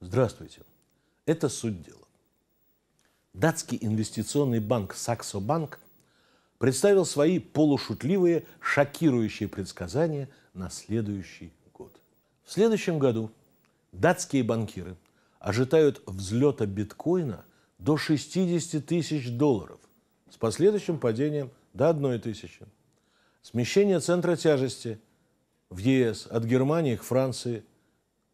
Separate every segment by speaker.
Speaker 1: Здравствуйте. Это суть дела. Датский инвестиционный банк Saxo Bank представил свои полушутливые, шокирующие предсказания на следующий год. В следующем году датские банкиры ожидают взлета биткоина до 60 тысяч долларов с последующим падением до 1 тысячи. Смещение центра тяжести в ЕС от Германии к Франции –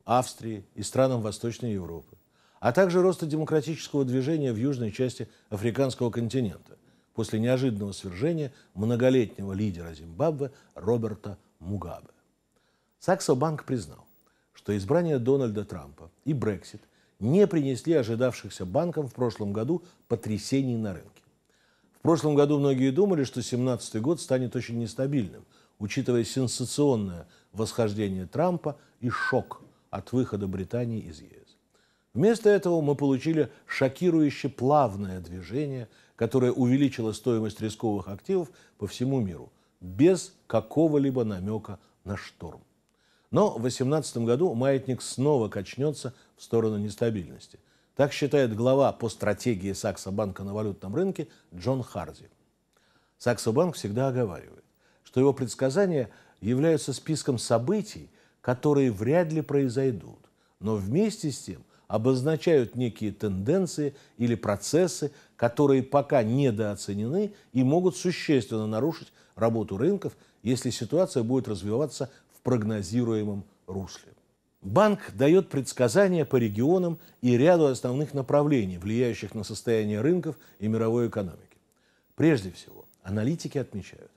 Speaker 1: Австрии и странам Восточной Европы, а также роста демократического движения в южной части африканского континента после неожиданного свержения многолетнего лидера Зимбабве Роберта Мугабе. Саксо Банк признал, что избрание Дональда Трампа и Брексит не принесли ожидавшихся банкам в прошлом году потрясений на рынке. В прошлом году многие думали, что 2017 год станет очень нестабильным, учитывая сенсационное восхождение Трампа и шок от выхода Британии из ЕС. Вместо этого мы получили шокирующе плавное движение, которое увеличило стоимость рисковых активов по всему миру, без какого-либо намека на шторм. Но в 2018 году маятник снова качнется в сторону нестабильности. Так считает глава по стратегии Сакса Банка на валютном рынке Джон Харди. Саксо Банк всегда оговаривает, что его предсказания являются списком событий – которые вряд ли произойдут, но вместе с тем обозначают некие тенденции или процессы, которые пока недооценены и могут существенно нарушить работу рынков, если ситуация будет развиваться в прогнозируемом русле. Банк дает предсказания по регионам и ряду основных направлений, влияющих на состояние рынков и мировой экономики. Прежде всего, аналитики отмечают,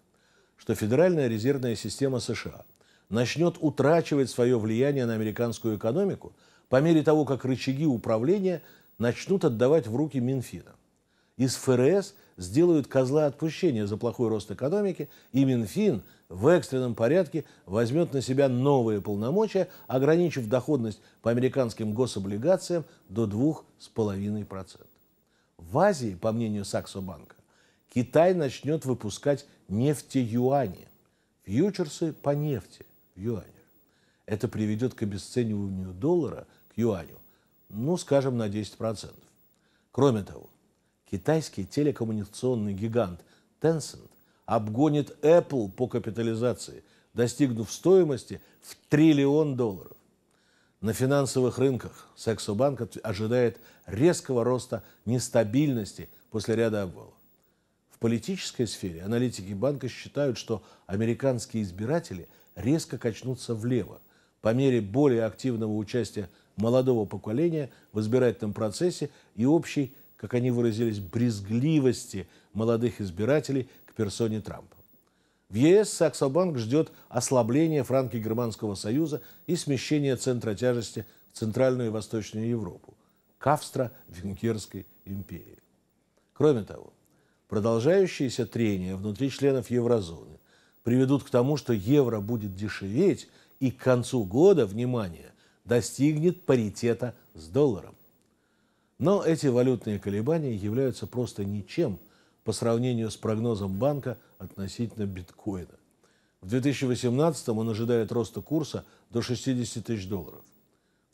Speaker 1: что Федеральная резервная система США – начнет утрачивать свое влияние на американскую экономику по мере того, как рычаги управления начнут отдавать в руки Минфина. Из ФРС сделают козла отпущения за плохой рост экономики, и Минфин в экстренном порядке возьмет на себя новые полномочия, ограничив доходность по американским гособлигациям до 2,5%. В Азии, по мнению Саксобанка, Китай начнет выпускать нефтеюани, фьючерсы по нефти – в юанях. Это приведет к обесцениванию доллара к юаню, ну, скажем, на 10%. Кроме того, китайский телекоммуникационный гигант Tencent обгонит Apple по капитализации, достигнув стоимости в триллион долларов. На финансовых рынках Сексобанк ожидает резкого роста нестабильности после ряда обвалов. В политической сфере аналитики банка считают, что американские избиратели – резко качнуться влево по мере более активного участия молодого поколения в избирательном процессе и общей, как они выразились, брезгливости молодых избирателей к персоне Трампа. В ЕС Саксобанк ждет ослабления франко-германского союза и смещения центра тяжести в Центральную и Восточную Европу, к Австро-Венгерской империи. Кроме того, продолжающиеся трения внутри членов еврозоны приведут к тому, что евро будет дешеветь и к концу года, внимание, достигнет паритета с долларом. Но эти валютные колебания являются просто ничем по сравнению с прогнозом банка относительно биткоина. В 2018 он ожидает роста курса до 60 тысяч долларов.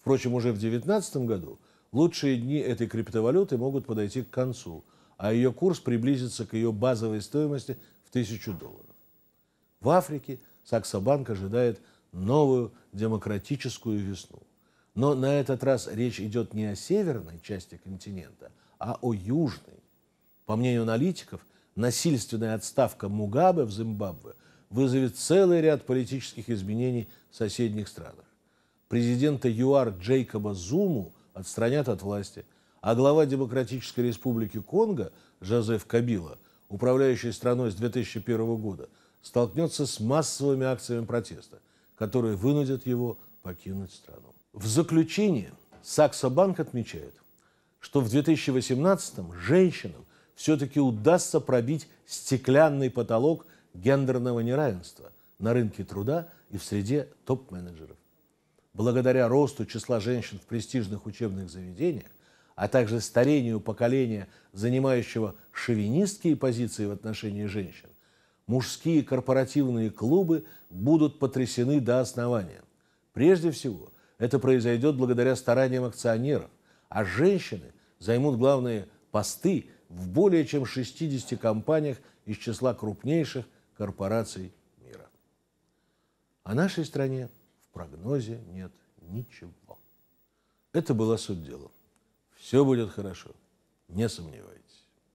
Speaker 1: Впрочем, уже в 2019 году лучшие дни этой криптовалюты могут подойти к концу, а ее курс приблизится к ее базовой стоимости в 1000 долларов. В Африке Саксобанк ожидает новую демократическую весну. Но на этот раз речь идет не о северной части континента, а о южной. По мнению аналитиков, насильственная отставка Мугабе в Зимбабве вызовет целый ряд политических изменений в соседних странах. Президента ЮАР Джейкоба Зуму отстранят от власти, а глава Демократической Республики Конго Жозеф Кабила, управляющий страной с 2001 года, столкнется с массовыми акциями протеста, которые вынудят его покинуть страну. В заключение Саксобанк отмечает, что в 2018 женщинам все-таки удастся пробить стеклянный потолок гендерного неравенства на рынке труда и в среде топ-менеджеров. Благодаря росту числа женщин в престижных учебных заведениях, а также старению поколения, занимающего шовинистские позиции в отношении женщин, мужские корпоративные клубы будут потрясены до основания. Прежде всего, это произойдет благодаря стараниям акционеров, а женщины займут главные посты в более чем 60 компаниях из числа крупнейших корпораций мира. О нашей стране в прогнозе нет ничего. Это была суть дела. Все будет хорошо, не сомневайтесь.